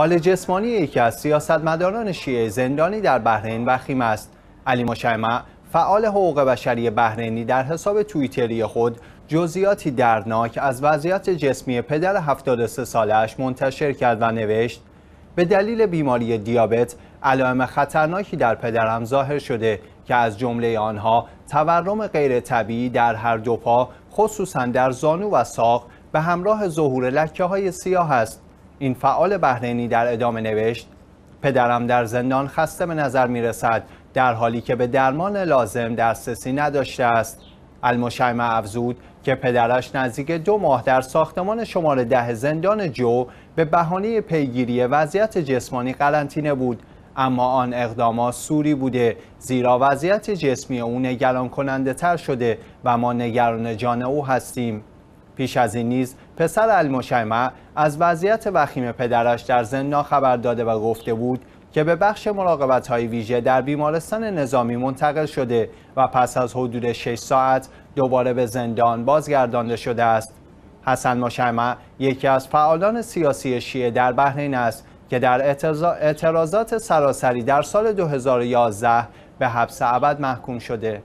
حال جسمانی یکی از سیاستمداران شیعه زندانی در بحرین وخیم است علی مشمع فعال حقوق بشری بحرینی در حساب توییتری خود جزئیاتی درناک از وضعیت جسمی پدر 73 سالش منتشر کرد و نوشت به دلیل بیماری دیابت علائم خطرناکی در پدرم ظاهر شده که از جمله آنها تورم غیر طبیعی در هر دو پا خصوصا در زانو و ساق به همراه ظهور لکه های سیاه است این فعال بحرینی در ادامه نوشت پدرم در زندان خسته به نظر می رسد در حالی که به درمان لازم دسترسی نداشته است المشیمه افزود که پدرش نزدیک دو ماه در ساختمان شماره ده زندان جو به بهانه پیگیری وضعیت جسمانی قرنطینه بود اما آن اقدامات سوری بوده زیرا وضعیت جسمی او نگران کننده تر شده و ما نگران جان او هستیم پیش از این نیز پسر المشمع از وضعیت وخیم پدرش در زندان خبر داده و گفته بود که به بخش مراقبت های ویژه در بیمارستان نظامی منتقل شده و پس از حدود 6 ساعت دوباره به زندان بازگردانده شده است. حسن مشمع یکی از فعالان سیاسی شیعه در بحرین است که در اعتراضات سراسری در سال 2011 به حبس ابد محکوم شده